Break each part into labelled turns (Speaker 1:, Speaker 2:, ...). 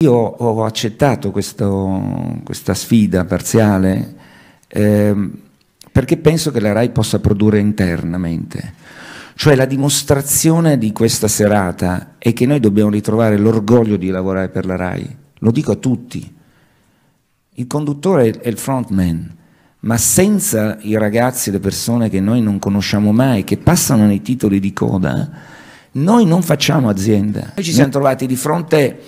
Speaker 1: Io ho accettato questo, questa sfida parziale eh, perché penso che la RAI possa produrre internamente. Cioè la dimostrazione di questa serata è che noi dobbiamo ritrovare l'orgoglio di lavorare per la RAI. Lo dico a tutti. Il conduttore è il frontman, ma senza i ragazzi le persone che noi non conosciamo mai, che passano nei titoli di coda, noi non facciamo azienda. Noi ci siamo trovati di fronte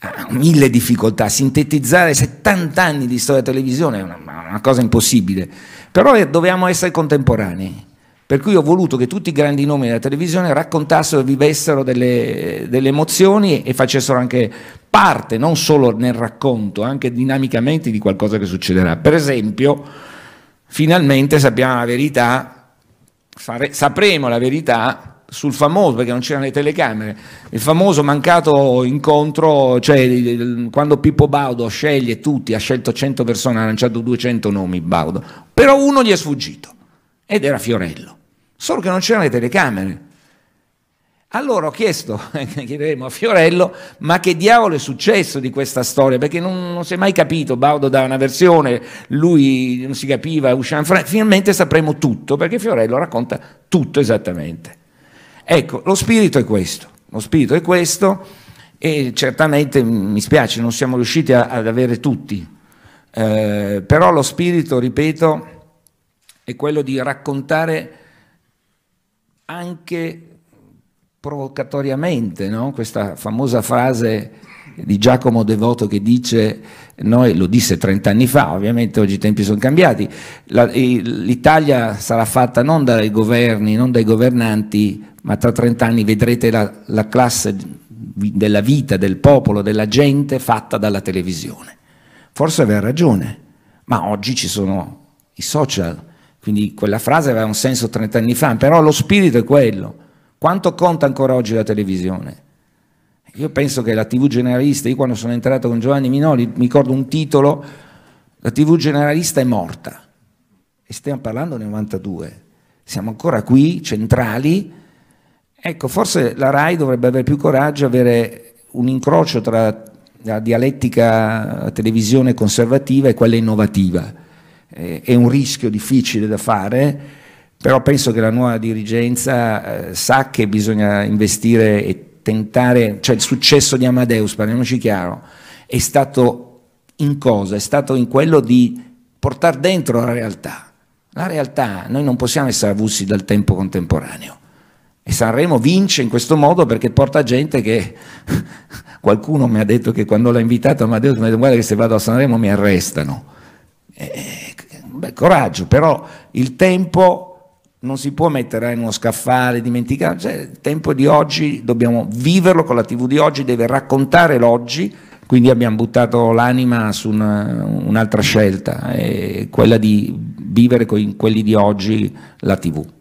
Speaker 1: Ah, mille difficoltà, sintetizzare 70 anni di storia della televisione è una, una cosa impossibile, però eh, dovevamo essere contemporanei. Per cui ho voluto che tutti i grandi nomi della televisione raccontassero, e vivessero delle, delle emozioni e facessero anche parte, non solo nel racconto, anche dinamicamente di qualcosa che succederà. Per esempio, finalmente sappiamo la verità, sapremo la verità sul famoso, perché non c'erano le telecamere, il famoso mancato incontro, cioè quando Pippo Baudo sceglie tutti, ha scelto 100 persone, ha lanciato 200 nomi Baudo, però uno gli è sfuggito ed era Fiorello, solo che non c'erano le telecamere. Allora ho chiesto, chiederemo a Fiorello, ma che diavolo è successo di questa storia? Perché non, non si è mai capito, Baudo dava una versione, lui non si capiva, Ushan, finalmente sapremo tutto, perché Fiorello racconta tutto esattamente. Ecco, lo spirito è questo, lo spirito è questo e certamente mi spiace, non siamo riusciti a, ad avere tutti, eh, però lo spirito, ripeto, è quello di raccontare anche provocatoriamente no? questa famosa frase di Giacomo Devoto che dice, noi, lo disse 30 anni fa, ovviamente oggi i tempi sono cambiati, l'Italia sarà fatta non dai governi, non dai governanti, ma tra 30 anni vedrete la, la classe della vita, del popolo, della gente fatta dalla televisione. Forse aveva ragione, ma oggi ci sono i social, quindi quella frase aveva un senso 30 anni fa, però lo spirito è quello. Quanto conta ancora oggi la televisione? Io penso che la TV generalista, io quando sono entrato con Giovanni Minoli, mi ricordo un titolo, la TV generalista è morta. E stiamo parlando del 92. Siamo ancora qui, centrali. Ecco, forse la RAI dovrebbe avere più coraggio, avere un incrocio tra la dialettica televisione conservativa e quella innovativa. Eh, è un rischio difficile da fare, però penso che la nuova dirigenza eh, sa che bisogna investire e tentare, cioè il successo di Amadeus, parliamoci chiaro, è stato in cosa? È stato in quello di portare dentro la realtà. La realtà, noi non possiamo essere avulsi dal tempo contemporaneo. E Sanremo vince in questo modo perché porta gente che qualcuno mi ha detto che quando l'ha invitato Amadeus mi ha detto guarda che se vado a Sanremo mi arrestano. Eh, beh, coraggio, però il tempo non si può mettere in uno scaffale, dimenticare, cioè, il tempo di oggi dobbiamo viverlo con la tv di oggi, deve raccontare l'oggi, quindi abbiamo buttato l'anima su una, un'altra scelta, eh, quella di vivere con quelli di oggi la tv.